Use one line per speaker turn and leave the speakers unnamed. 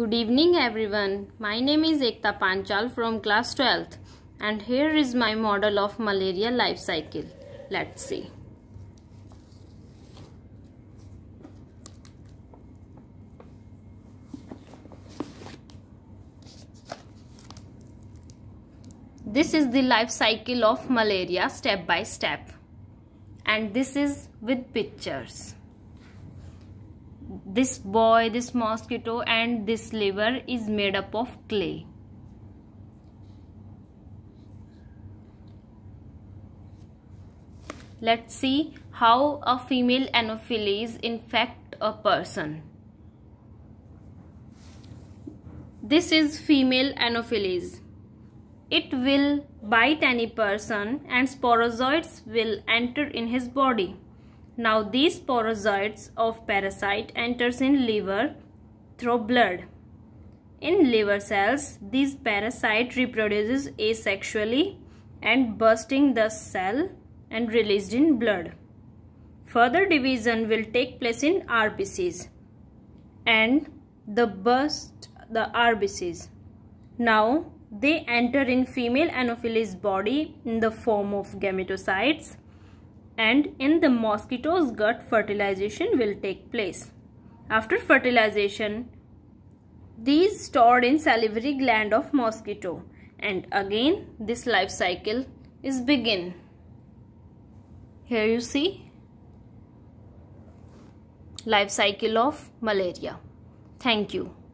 Good evening everyone. My name is Ekta Panchal from class 12th and here is my model of malaria life cycle. Let's see. This is the life cycle of malaria step by step and this is with pictures this boy this mosquito and this liver is made up of clay let's see how a female anopheles infect a person this is female anopheles it will bite any person and sporozoids will enter in his body now these sporozoids of parasite enters in liver through blood. In liver cells, this parasite reproduces asexually and bursting the cell and released in blood. Further division will take place in RBCs and the burst the RBCs. Now they enter in female anopheles body in the form of gametocytes and in the mosquito's gut fertilization will take place. After fertilization, these stored in salivary gland of mosquito and again this life cycle is begin. Here you see life cycle of malaria. Thank you.